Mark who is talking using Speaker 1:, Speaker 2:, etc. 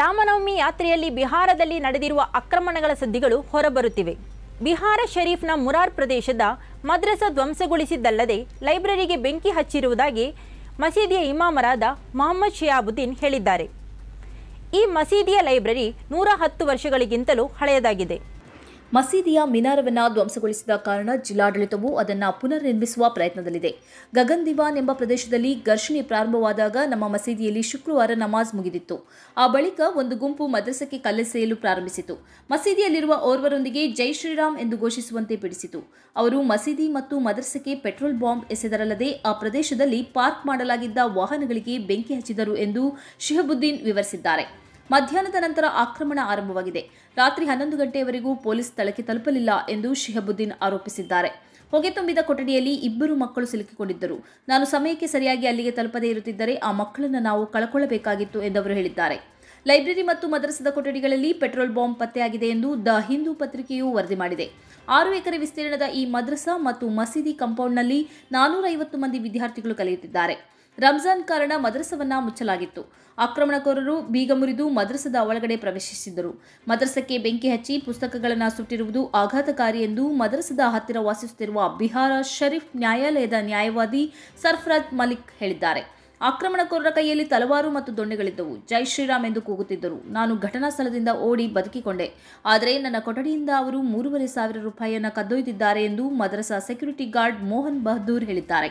Speaker 1: ರಾಮನವಮಿ ಯಾತ್ರೆಯಲ್ಲಿ ಬಿಹಾರದಲ್ಲಿ ನಡೆದಿರುವ ಆಕ್ರಮಣಗಳ ಸುದ್ದಿಗಳು ಹೊರಬರುತ್ತಿವೆ ಬಿಹಾರ ಶರೀಫ್ನ ಮುರಾರ್ ಪ್ರದೇಶದ ಮದ್ರಸ ಧ್ವಂಸಗೊಳಿಸಿದ್ದಲ್ಲದೆ ಲೈಬ್ರರಿಗೆ ಬೆಂಕಿ ಹಚ್ಚಿರುವುದಾಗಿ ಮಸೀದಿಯ ಇಮಾಮರಾದ ಮೊಹಮ್ಮದ್ ಶಿಯಾಬುದ್ದೀನ್ ಹೇಳಿದ್ದಾರೆ ಈ ಮಸೀದಿಯ ಲೈಬ್ರರಿ ನೂರ ಹತ್ತು ವರ್ಷಗಳಿಗಿಂತಲೂ ಹಳೆಯದಾಗಿದೆ ಮಸೀದಿಯ
Speaker 2: ಮಿನಾರವನ್ನು ಧ್ವಂಸಗೊಳಿಸಿದ ಕಾರಣ ಜಿಲ್ಲಾಡಳಿತವು ಅದನ್ನು ಪುನರ್ ನಿರ್ಮಿಸುವ ಪ್ರಯತ್ನದಲ್ಲಿದೆ ಗಗನ್ ದಿವಾನ್ ಎಂಬ ಪ್ರದೇಶದಲ್ಲಿ ಘರ್ಷಣೆ ಪ್ರಾರಂಭವಾದಾಗ ನಮ್ಮ ಮಸೀದಿಯಲ್ಲಿ ಶುಕ್ರವಾರ ನಮಾಜ್ ಮುಗಿದಿತ್ತು ಆ ಬಳಿಕ ಒಂದು ಗುಂಪು ಮದ್ರಸಕ್ಕೆ ಕಲ್ಲೆಸೆಯಲು ಪ್ರಾರಂಭಿಸಿತು ಮಸೀದಿಯಲ್ಲಿರುವ ಓರ್ವರೊಂದಿಗೆ ಜೈ ಶ್ರೀರಾಮ್ ಎಂದು ಘೋಷಿಸುವಂತೆ ಬಿಡಿಸಿತು ಅವರು ಮಸೀದಿ ಮತ್ತು ಮದ್ರಸಕ್ಕೆ ಪೆಟ್ರೋಲ್ ಬಾಂಬ್ ಎಸೆದರಲ್ಲದೆ ಆ ಪ್ರದೇಶದಲ್ಲಿ ಪಾರ್ಕ್ ಮಾಡಲಾಗಿದ್ದ ವಾಹನಗಳಿಗೆ ಬೆಂಕಿ ಹಚ್ಚಿದರು ಎಂದು ಶಿಹಬುದ್ದೀನ್ ವಿವರಿಸಿದ್ದಾರೆ ಮಧ್ಯಾಹ್ನದ ನಂತರ ಆಕ್ರಮಣ ಆರಂಭವಾಗಿದೆ ರಾತ್ರಿ ಹನ್ನೊಂದು ಗಂಟೆಯವರೆಗೂ ಪೊಲೀಸ್ ಸ್ಥಳಕ್ಕೆ ತಲುಪಲಿಲ್ಲ ಎಂದು ಶಿಹಬುದ್ದೀನ್ ಆರೋಪಿಸಿದ್ದಾರೆ ಹೊಗೆ ತುಂಬಿದ ಕೊಠಡಿಯಲ್ಲಿ ಇಬ್ಬರು ಮಕ್ಕಳು ಸಿಲುಕಿಕೊಂಡಿದ್ದರು ನಾನು ಸಮಯಕ್ಕೆ ಸರಿಯಾಗಿ ಅಲ್ಲಿಗೆ ತಲುಪದೇ ಇರುತ್ತಿದ್ದರೆ ಆ ಮಕ್ಕಳನ್ನು ನಾವು ಕಳಕೊಳ್ಳಬೇಕಾಗಿತ್ತು ಎಂದವರು ಹೇಳಿದ್ದಾರೆ ಲೈಬ್ರರಿ ಮತ್ತು ಮದ್ರಸದ ಕೊಠಡಿಗಳಲ್ಲಿ ಪೆಟ್ರೋಲ್ ಬಾಂಬ್ ಪತ್ತೆಯಾಗಿದೆ ಎಂದು ದ ಹಿಂದೂ ಪತ್ರಿಕೆಯು ವರದಿ ಮಾಡಿದೆ ಆರು ಎಕರೆ ವಿಸ್ತೀರ್ಣದ ಈ ಮದ್ರಸಾ ಮತ್ತು ಮಸೀದಿ ಕಾಂಪೌಂಡ್ನಲ್ಲಿ ನಾನೂರೈವತ್ತು ಮಂದಿ ವಿದ್ಯಾರ್ಥಿಗಳು ಕಲಿಯುತ್ತಿದ್ದಾರೆ ರಂಜಾನ್ ಕಾರಣ ಮದ್ರಸವನ್ನ ಮುಚ್ಚಲಾಗಿತ್ತು ಆಕ್ರಮಣಕಾರರು ಬೀಗ ಮುರಿದು ಮದ್ರಸದ ಒಳಗಡೆ ಪ್ರವೇಶಿಸಿದ್ದರು ಮದ್ರಸಕ್ಕೆ ಬೆಂಕಿ ಹಚ್ಚಿ ಪುಸ್ತಕಗಳನ್ನು ಸುಟ್ಟಿರುವುದು ಆಘಾತಕಾರಿ ಎಂದು ಮದ್ರಸದ ಹತ್ತಿರ ವಾಸಿಸುತ್ತಿರುವ ಬಿಹಾರ ಶರೀಫ್ ನ್ಯಾಯಾಲಯದ ನ್ಯಾಯವಾದಿ ಸರ್ಫರಾಜ್ ಮಲಿಕ್ ಹೇಳಿದ್ದಾರೆ ಆಕ್ರಮಣಕಾರರ ಕೈಯಲ್ಲಿ ತಲವಾರು ಮತ್ತು ದೊಣ್ಣೆಗಳಿದ್ದವು ಜೈ ಶ್ರೀರಾಮ್ ಎಂದು ಕೂಗುತ್ತಿದ್ದರು ನಾನು ಘಟನಾ ಸ್ಥಳದಿಂದ ಓಡಿ ಬದುಕಿಕೊಂಡೆ ಆದರೆ ನನ್ನ ಕೊಠಡಿಯಿಂದ ಅವರು ಮೂರುವರೆ ಸಾವಿರ ರೂಪಾಯಿಯನ್ನು ಕದ್ದೊಯ್ದಿದ್ದಾರೆ ಎಂದು ಮದ್ರಸ ಸೆಕ್ಯೂರಿಟಿ ಗಾರ್ಡ್ ಮೋಹನ್ ಬಹದ್ದೂರ್ ಹೇಳಿದ್ದಾರೆ